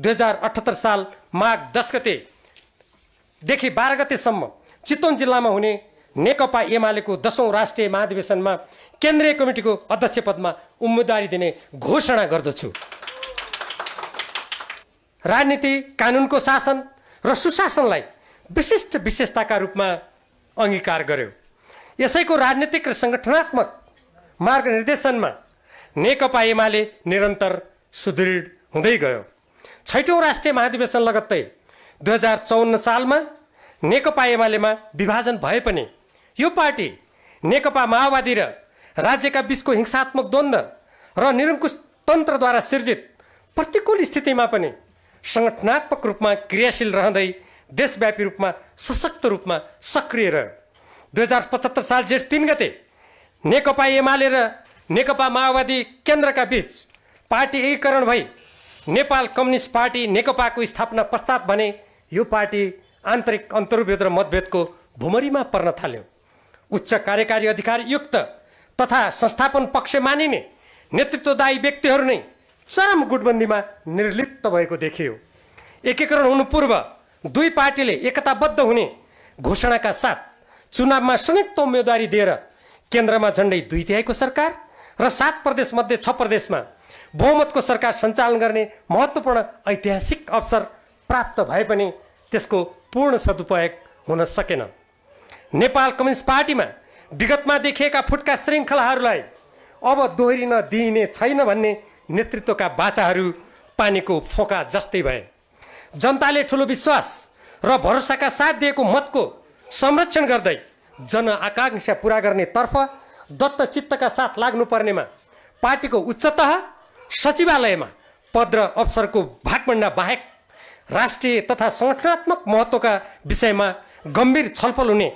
दुई हजार अठहत्तर साल माघ दस गतेदेखि बाह्र गतेसम्म चितवन जिल्लामा हुने नेकपा एमालेको दसौँ राष्ट्रिय महाधिवेशनमा केन्द्रीय कमिटीको अध्यक्ष पदमा उम्मेदवारी दिने घोषणा गर्दछु राजनीति कानुनको शासन र सुशासनलाई विशिष्ट विशेषताका रूपमा अङ्गीकार गर्यो यसैको राजनीतिक र सङ्गठनात्मक मार्गनिर्देशनमा नेकपा एमाले निरन्तर सुदृढ हुँदै गयो छैटौँ राष्ट्रिय महाधिवेशन लगत्तै दुई हजार चौन्न सालमा नेकपा एमालेमा विभाजन भए पनि यो पार्टी नेकपा माओवादी र राज्यका बिचको हिंसात्मक द्वन्द्व र निरङ्कुश तन्त्रद्वारा सिर्जित प्रतिकूल स्थितिमा पनि सङ्गठनात्मक रूपमा क्रियाशील रहँदै देशव्यापी रूपमा सशक्त रूपमा सक्रिय रह्यो दुई हजार पचहत्तर साल जेठ तिन गते नेकपा एमाले र नेकपा माओवादी केन्द्रका बिच पार्टी एकीकरण भई नेपाल कम्युनिस्ट पार्टी नेकपाको स्थापना पश्चात भने यो पार्टी आन्तरिक अन्तर्भेद र मतभेदको भुमरीमा पर्न थाल्यो उच्च कार्यकारी अधिकार युक्त तथा संस्थापन पक्ष मानिने नेतृत्वदायी व्यक्तिहरू नै चरम गुटबन्दीमा निर्लिप्त भएको देखियो एकीकरण हुनु पूर्व दुई पार्टीले एकताबद्ध हुने घोषणाका साथ चुनावमा संयुक्त उम्मेदवारी दिएर केन्द्रमा झन्डै दुई तिहाईको सरकार र सात प्रदेशमध्ये छ प्रदेशमा बहुमतको सरकार सञ्चालन गर्ने महत्त्वपूर्ण ऐतिहासिक अवसर प्राप्त भए पनि त्यसको पूर्ण सदुपयोग हुन सकेन नेपाल कम्युनिस्ट पार्टीमा विगतमा देखिएका फुटका श्रृङ्खलाहरूलाई अब दोहोरिन दिइने छैन भन्ने नेतृत्वका बाचाहरू पानीको फोका जस्तै भए जनताले ठुलो विश्वास र भरोसाका साथ दिएको मतको संरक्षण गर्दै जनआकाङ्क्षा पुरा गर्नेतर्फ दत्तचित्तका साथ लाग्नुपर्नेमा पार्टीको उच्चतह सचिवालयमा पद र अवसरको भागभन्डा बाहेक राष्ट्रिय तथा सङ्गठनात्मक महत्त्वका विषयमा गम्भीर छलफल हुने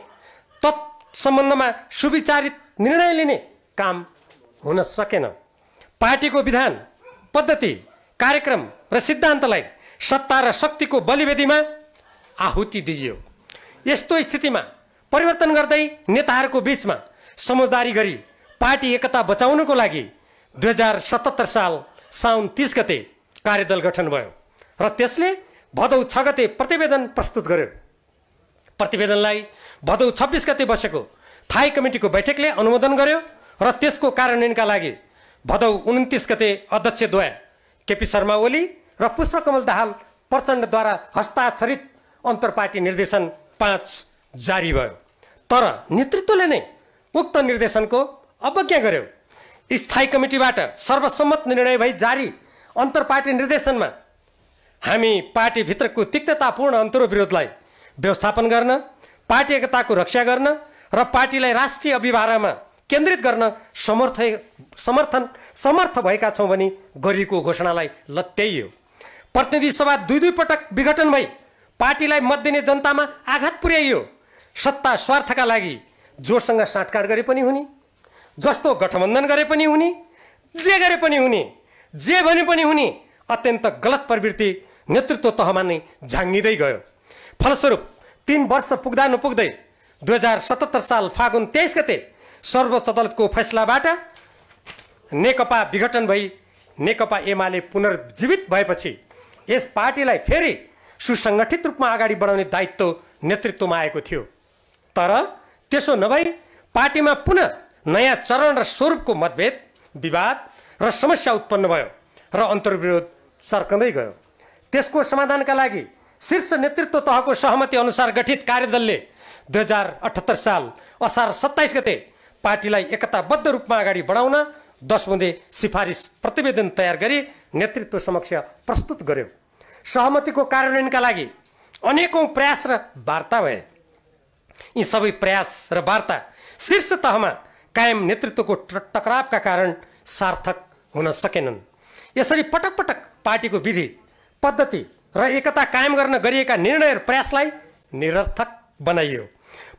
तत्सम्बन्धमा सुविचारित निर्णय लिने काम हुन सकेन पार्टीको विधान पद्धति कार्यक्रम र सिद्धान्तलाई सत्ता र शक्तिको बलिवेदीमा आहुति दिइयो यस्तो स्थितिमा परिवर्तन गर्दै नेताहरूको बिचमा समझदारी गरी पार्टी एकता बचाउनको लागि दुई हजार सतहत्तर साल साउन तिस गते कार्यदल गठन भयो र त्यसले भदौ छ गते प्रतिवेदन प्रस्तुत गर्यो प्रतिवेदनलाई भदौ छब्बिस गते बसेको थाई कमिटीको बैठकले अनुमोदन गर्यो र त्यसको कार्यान्वयनका लागि भदौ उन्तिस गते अध्यक्षद्वय केपी शर्मा ओली र पुष्पकमल दाहाल प्रचण्डद्वारा हस्ताक्षरित अन्तर पार्टी निर्देशन पाँच जारी भयो तर नेतृत्वले नै उक्त निर्देशनको अवज्ञा गर्यो स्थायी कमिटीबाट सर्वसम्मत निर्णय भई जारी अन्तर पार्टी निर्देशनमा हामी पार्टीभित्रको तिक्ततापूर्ण विरोधलाई व्यवस्थापन गर्न पार्टी एकताको रक्षा गर्न र पार्टीलाई राष्ट्रिय अभिभावनामा केन्द्रित गर्न समर्थ समर्थन समर्थ भएका छौँ भनी गरिएको घोषणालाई लत्याइयो प्रतिनिधि सभा दुई दुई पटक विघटन भई पार्टीलाई मत दिने जनतामा आघात पुर्याइयो सत्ता स्वार्थका लागि जोडसँग साँठगाँड गरे पनि हुने जस्तो गठबन्धन गरे पनि हुने जे गरे पनि हुने जे भने पनि हुने अत्यन्त गलत प्रवृत्ति नेतृत्व तहमा नै झाङ्गिँदै गयो फलस्वरूप तिन वर्ष पुग्दा नपुग्दै दुई हजार सतहत्तर साल फागुन तेइस गते सर्वोच्च अदालतको फैसलाबाट नेकपा विघटन भई नेकपा एमाले पुनर्जीवित भएपछि यस पार्टीलाई फेरि सुसङ्गठित रूपमा अगाडि बढाउने दायित्व नेतृत्वमा आएको थियो तर त्यसो नभई पार्टीमा पुनः नयाँ चरण र स्वरूपको मतभेद विवाद र समस्या उत्पन्न भयो र अन्तर्विरोध सर्कँदै गयो त्यसको समाधानका लागि शीर्ष नेतृत्व तहको सहमति अनुसार गठित कार्यदलले दुई हजार अठहत्तर साल असार सत्ताइस गते पार्टीलाई एकताबद्ध रूपमा अगाडि बढाउन दस बुँदे सिफारिस प्रतिवेदन तयार गरी नेतृत्व समक्ष प्रस्तुत गर्यो सहमतिको कार्यान्वयनका लागि अनेकौँ प्रयास र वार्ता भए यी सबै प्रयास र वार्ता शीर्ष तहमा कायम नेतृत्वको टकरावका कारण सार्थक हुन सकेनन् यसरी पटक पटक पार्टीको विधि पद्धति र एकता कायम गर्न गरिएका निर्णय र प्रयासलाई निरर्थक बनाइयो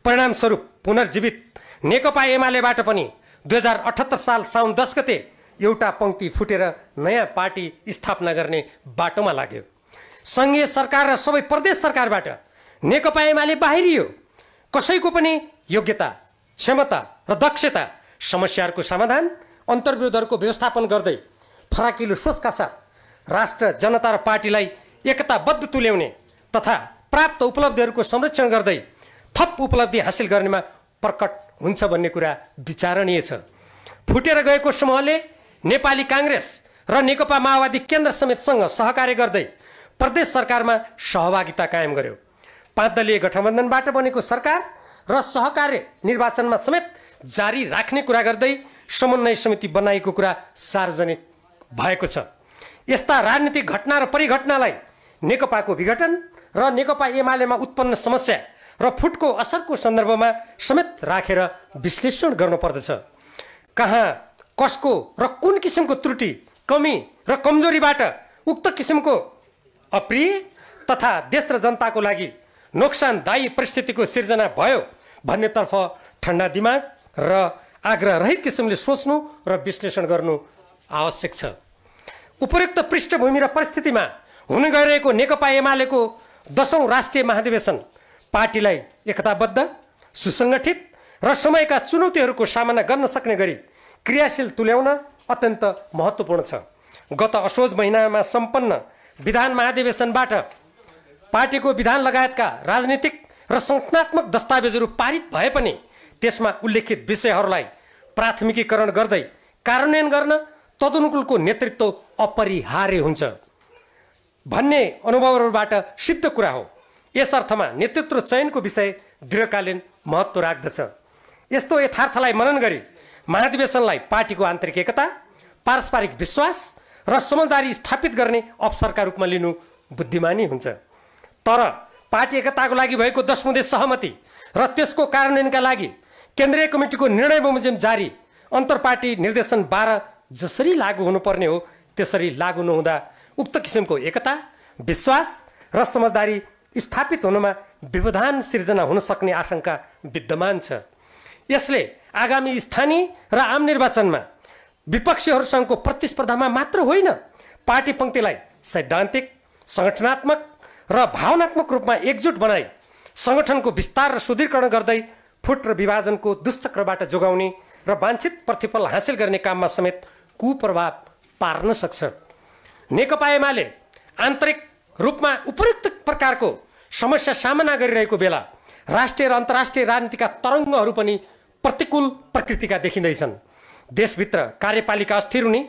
परिणामस्वरूप पुनर्जीवित नेकपा एमालेबाट पनि दुई हजार अठहत्तर साल साउन दस गते एउटा पङ्क्ति फुटेर नयाँ पार्टी स्थापना गर्ने बाटोमा लाग्यो सङ्घीय सरकार र सबै प्रदेश सरकारबाट नेकपा एमाले बाहिरियो कसैको पनि योग्यता क्षमता र दक्षता समस्याहरूको समाधान अन्तर्विरोधहरूको व्यवस्थापन गर्दै फराकिलो सोचका साथ राष्ट्र जनता र पार्टीलाई एकताबद्ध तुल्याउने तथा प्राप्त उपलब्धिहरूको संरक्षण गर्दै थप उपलब्धि हासिल गर्नेमा प्रकट हुन्छ भन्ने कुरा विचारणीय छ फुटेर गएको समूहले नेपाली काङ्ग्रेस र नेकपा माओवादी केन्द्र समेतसँग सहकार्य गर्दै प्रदेश सरकारमा सहभागिता कायम गर्यो पाँच दलीय गठबन्धनबाट बनेको सरकार र सहकार्य निर्वाचनमा समेत जारी राख्ने कुरा गर्दै समन्वय समिति बनाएको कुरा सार्वजनिक भएको छ यस्ता राजनीतिक घटना र परिघटनालाई नेकपाको विघटन र नेकपा एमालेमा उत्पन्न समस्या र फुटको असरको सन्दर्भमा समेत राखेर विश्लेषण गर्नुपर्दछ कहाँ कसको र कुन किसिमको त्रुटि कमी र कमजोरीबाट उक्त किसिमको अप्रिय तथा देश र जनताको लागि नोक्सानदायी परिस्थितिको सिर्जना भयो भन्नेतर्फ ठन्डा दिमाग र आग्रह रहित किसिमले सोच्नु र विश्लेषण गर्नु आवश्यक छ उपयुक्त पृष्ठभूमि र परिस्थितिमा हुन गइरहेको नेकपा एमालेको दसौँ राष्ट्रिय महाधिवेशन पार्टीलाई एकताबद्ध सुसङ्गठित र समयका चुनौतीहरूको सामना गर्न सक्ने गरी क्रियाशील तुल्याउन अत्यन्त महत्त्वपूर्ण छ गत असोज महिनामा सम्पन्न विधान महाधिवेशनबाट पार्टीको विधान लगायतका राजनीतिक र सङ्ख्यात्मक दस्तावेजहरू पारित भए पनि त्यसमा उल्लेखित विषयहरूलाई प्राथमिकीकरण गर्दै कार्यान्वयन गर्न तदनुकूलको नेतृत्व अपरिहार्य हुन्छ भन्ने अनुभवहरूबाट सिद्ध कुरा हो यस अर्थमा नेतृत्व चयनको विषय दीर्घकालीन महत्त्व राख्दछ यस्तो यथार्थलाई मनन गरी महाधिवेशनलाई पार्टीको आन्तरिक एकता पारस्परिक विश्वास र समझदारी स्थापित गर्ने अवसरका रूपमा लिनु बुद्धिमानी हुन्छ तर पार्टी एकताको लागि भएको दस बुँदे सहमति र त्यसको कार्यान्वयनका लागि केन्द्रीय कमिटीको निर्णय बमोजिम जारी अन्तर पार्टी निर्देशन बाह्र जसरी लागू हुनुपर्ने हो त्यसरी लागू नहुँदा उक्त किसिमको एकता विश्वास र समझदारी स्थापित हुनमा व्यवधान सिर्जना हुन सक्ने आशंका विद्यमान छ यसले आगामी स्थानीय र आम निर्वाचनमा विपक्षीहरूसँगको प्रतिस्पर्धामा मात्र होइन पार्टी पङ्क्तिलाई सैद्धान्तिक सङ्गठनात्मक र भावनात्मक रूपमा एकजुट बनाई सङ्गठनको विस्तार र सुदृढीकरण गर्दै फुट र विभाजनको दुष्चक्रबाट जोगाउने र वाञ्छित प्रतिफल हासिल गर्ने काममा समेत कुप्रभाव पार्न सक्छ नेकपा एमाले आन्तरिक रूपमा उपयुक्त प्रकारको समस्या सामना गरिरहेको बेला राष्ट्रिय र अन्तर्राष्ट्रिय राजनीतिका तरङ्गहरू पनि प्रतिकूल प्रकृतिका देखिँदैछन् देशभित्र कार्यपालिका अस्थिर हुने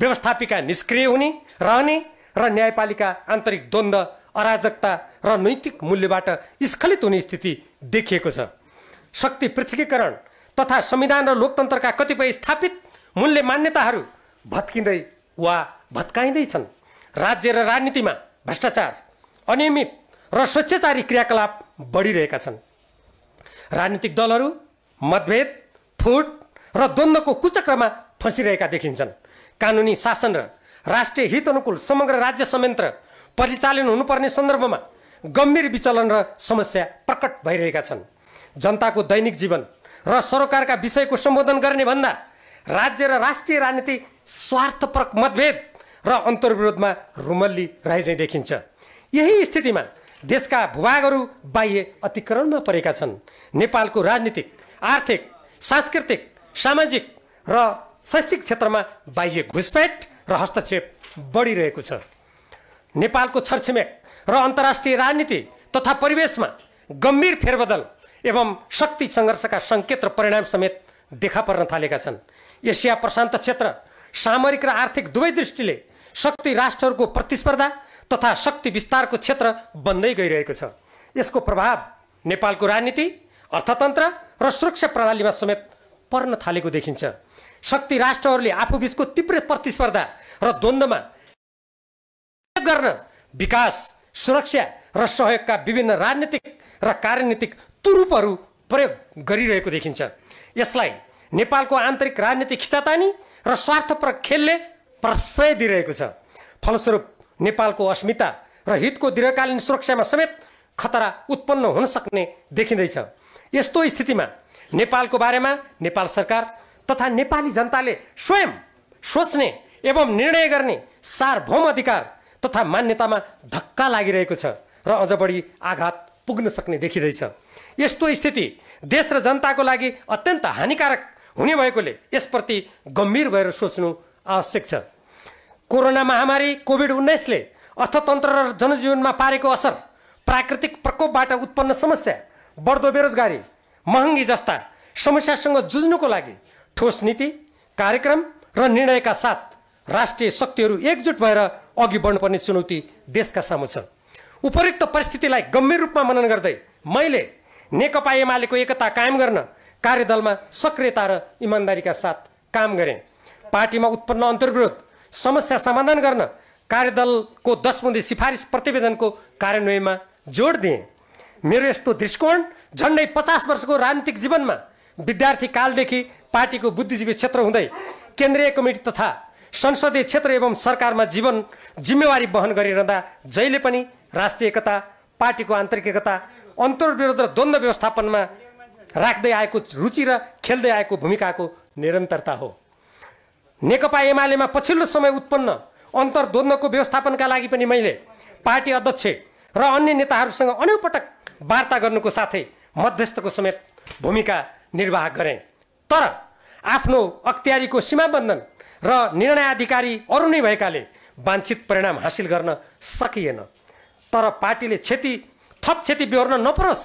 व्यवस्थापिका निष्क्रिय हुने रहने र न्यायपालिका आन्तरिक द्वन्द्व अराजकता र नैतिक मूल्यबाट स्खलित हुने स्थिति देखिएको छ शक्ति पृथ्वीकरण तथा संविधान र लोकतन्त्रका कतिपय स्थापित मूल्य मान्यताहरू भत्किँदै वा भत्काइँदैछन् राज्य र राजनीतिमा भ्रष्टाचार अनियमित र स्वच्छचारी क्रियाकलाप बढिरहेका छन् राजनीतिक दलहरू मतभेद फुट र द्वन्द्वको कुचक्रमा फँसिरहेका देखिन्छन् कानुनी शासन र राष्ट्रिय हित अनुकूल समग्र राज्य संयन्त्र परिचालन हुनुपर्ने सन्दर्भमा गम्भीर विचलन र समस्या प्रकट भइरहेका छन् जनताको दैनिक जीवन र सरकारका विषयको सम्बोधन गर्ने भन्दा राज्य र राष्ट्रिय राजनीति स्वार्थपरक मतभेद र अन्तर्विरोधमा रुमल्ली रहेजै देखिन्छ यही स्थितिमा देशका भूभागहरू बाह्य अतिक्रमणमा परेका छन् नेपालको राजनीतिक आर्थिक सांस्कृतिक सामाजिक र शैक्षिक क्षेत्रमा बाह्य घुसपैठ र हस्तक्षेप बढिरहेको छ नेपालको छरछिमेक र अन्तर्राष्ट्रिय राजनीति तथा परिवेशमा गम्भीर फेरबदल एवं शक्ति सङ्घर्षका सङ्केत र परिणाम समेत देखा पर्न थालेका छन् एसिया प्रशान्त क्षेत्र सामरिक र आर्थिक दुवै दृष्टिले शक्ति राष्ट्रहरूको प्रतिस्पर्धा तथा शक्ति विस्तारको क्षेत्र बन्दै गइरहेको छ यसको प्रभाव नेपालको राजनीति अर्थतन्त्र र सुरक्षा प्रणालीमा समेत पर्न थालेको देखिन्छ शक्ति राष्ट्रहरूले आफूबीचको तीव्र प्रतिस्पर्धा र द्वन्द्वमा गर्न विकास सुरक्षा र सहयोगका विभिन्न राजनीतिक र रा कार्यनीतिक तुरूपहरू प्रयोग गरिरहेको देखिन्छ यसलाई नेपालको आन्तरिक राजनीतिक खिचातानी र स्वार्थपर खेलले प्रश्रय दिइरहेको छ फलस्वरूप नेपालको अस्मिता र हितको दीर्घकालीन सुरक्षामा समेत खतरा उत्पन्न हुन सक्ने देखिँदैछ यस्तो स्थितिमा नेपालको बारेमा नेपाल सरकार तथा नेपाली जनताले स्वयं सोच्ने एवं निर्णय गर्ने सार्वभौम अधिकार तथा मान्यतामा धक्का लागिरहेको छ र अझ बढी आघात पुग्न सक्ने देखिँदैछ यस्तो स्थिति देश र जनताको लागि अत्यन्त हानिकारक हुने भएकोले यसप्रति गम्भीर भएर सोच्नु आवश्यक छ कोरोना महामारी कोभिड उन्नाइसले अर्थतन्त्र र जनजीवनमा पारेको असर प्राकृतिक प्रकोपबाट उत्पन्न समस्या बढ्दो बेरोजगारी महँगी जस्ता समस्यासँग जुझ्नुको लागि ठोस नीति कार्यक्रम र निर्णयका साथ राष्ट्रिय शक्तिहरू एकजुट भएर अघि बढ्नुपर्ने चुनौती देशका सामु छ उपयुक्त परिस्थितिलाई गम्भीर रूपमा मनन गर्दै मैले नेकपा एमालेको एकता कायम गर्न कार्यदलमा सक्रियता र इमान्दारीका साथ काम गरेँ पार्टीमा उत्पन्न अन्तर्विरोध समस्या समाधान गर्न कार्यदलको दस सिफारिस प्रतिवेदनको कार्यान्वयनमा जोड दिएँ मेरो यस्तो दृष्टिकोण झन्डै पचास वर्षको राजनीतिक जीवनमा विद्यार्थी कालदेखि पार्टीको बुद्धिजीवी क्षेत्र हुँदै केन्द्रीय कमिटी तथा संसदीय क्षेत्र एवं सरकारमा जीवन जिम्मेवारी वहन गरिरहँदा जहिले पनि राष्ट्रिय एकता पार्टीको आन्तरिक एकता अन्तर्विरोध र द्वन्द्व व्यवस्थापनमा राख्दै आएको रुचि र खेल्दै आएको भूमिकाको निरन्तरता हो नेकपा एमालेमा पछिल्लो समय उत्पन्न अन्तर्द्वन्दको व्यवस्थापनका लागि पनि मैले पार्टी अध्यक्ष र अन्य नेताहरूसँग अनेकपटक वार्ता गर्नुको साथै मध्यस्थको समेत भूमिका निर्वाह गरेँ तर आफ्नो अख्तियारीको सीमाबन्धन र निर्णय अधिकारी अरू नै भएकाले वाञ्छित परिणाम हासिल गर्न सकिएन तर पार्टीले क्षति थप क्षति बेहोर्न नपरोस्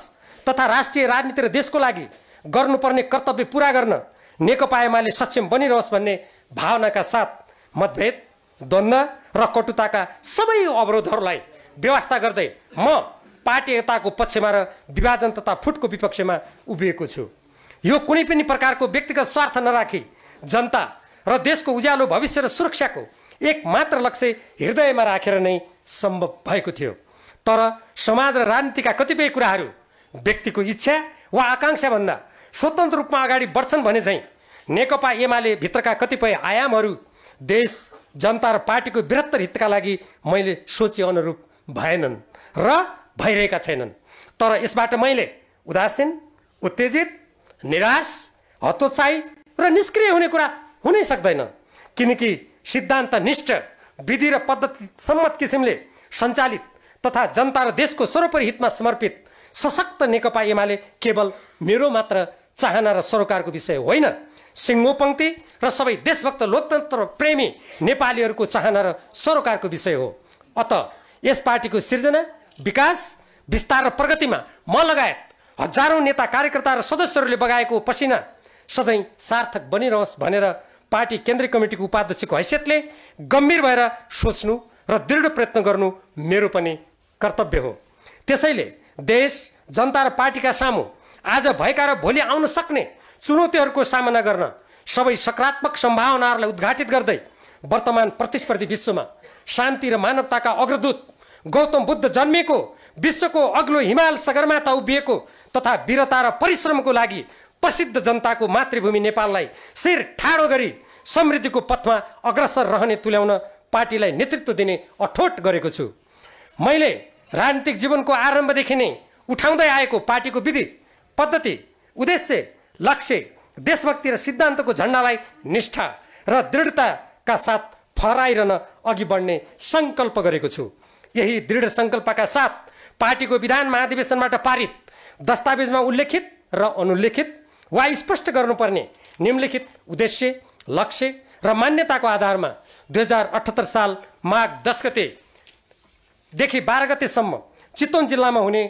तथा राष्ट्रिय राजनीति र देशको लागि गर्नुपर्ने कर्तव्य पुरा गर्न नेकपा एमाले सक्षम बनिरहोस् भन्ने भावनाका साथ मतभेद द्वन्द्व र कटुताका सबै अवरोधहरूलाई व्यवस्था गर्दै म पार्टी एकताको पक्षमा र विभाजन तथा फुटको विपक्षमा उभिएको छु यो कुनै पनि प्रकारको व्यक्तिगत स्वार्थ नराखी जनता र देशको उज्यालो भविष्य र सुरक्षाको एकमात्र लक्ष्य हृदयमा राखेर नै सम्भव भएको थियो तर समाज र राजनीतिका कतिपय कुराहरू व्यक्तिको इच्छा वा आकाङ्क्षाभन्दा स्वतन्त्र रूपमा अगाडि बढ्छन् भने चाहिँ नेकपा एमाले भित्रका कतिपय आयामहरू देश जनता र पार्टीको बृहत्तर हितका लागि मैले सोचे अनुरूप भएनन् र भइरहेका छैनन् तर यसबाट मैले उदासीन उत्तेजित निराश हतोत्साही र निष्क्रिय हुने कुरा हुनै सक्दैन किनकि सिद्धान्त निष्ठ विधि र पद्धति सम्मत किसिमले सञ्चालित तथा जनता र देशको सर्वोपरि हितमा समर्पित सशक्त नेकपा एमाले केवल मेरो मात्र चाहना र सरोकारको विषय होइन सिङ्गो पङ्क्ति र सबै देशभक्त लोकतन्त्र प्रेमी नेपालीहरूको चाहना र सरोकारको विषय हो अत यस पार्टीको सिर्जना विकास विस्तार र प्रगतिमा म लगायत हजारौँ नेता कार्यकर्ता र सदस्यहरूले बगाएको पसिना सधैँ सार्थक बनिरहोस् भनेर पार्टी केन्द्रीय कमिटीको उपाध्यक्षको हैसियतले गम्भीर भएर सोच्नु र दृढ प्रयत्न गर्नु मेरो पनि कर्तव्य हो त्यसैले देश जनता र पार्टीका सामु आज भएका र भोलि आउन सक्ने चुनौतीहरूको सामना गर्न सबै सकारात्मक सम्भावनाहरूलाई उद्घाटित गर्दै वर्तमान प्रतिस्पर्धी विश्वमा शान्ति र मानवताका अग्रदूत गौतम बुद्ध जन्मिएको विश्वको अग्लो हिमाल सगरमाथा उभिएको तथा वीरता र परिश्रमको लागि प्रसिद्ध जनताको मातृभूमि नेपाललाई शिर ठाडो गरी समृद्धिको पथमा अग्रसर रहने तुल्याउन पार्टीलाई नेतृत्व दिने अठोट गरेको छु मैले राजनीतिक जीवनको आरम्भदेखि नै उठाउँदै आएको पार्टीको विधि पद्धति उद्देश्य लक्ष्य देशभक्ति र सिद्धान्तको झन्डालाई निष्ठा र दृढताका साथ फहराइरहन अघि बढ्ने सङ्कल्प गरेको छु यही दृढ सङ्कल्पका साथ पार्टीको विधान महाधिवेशनबाट पारित दस्तावेजमा उल्लेखित र अनुल्लेखित वा स्पष्ट गर्नुपर्ने निम्नलिखित उद्देश्य लक्ष्य र मान्यताको आधारमा दुई हजार अठहत्तर साल माघ दस गतेदेखि बाह्र गतेसम्म चितवन जिल्लामा हुने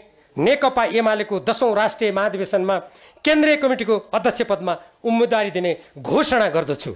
नेकपा एमालेको दसौँ राष्ट्रिय महाधिवेशनमा केन्द्रीय कमिटीको अध्यक्ष पदमा उम्मेदवारी दिने घोषणा गर्दछु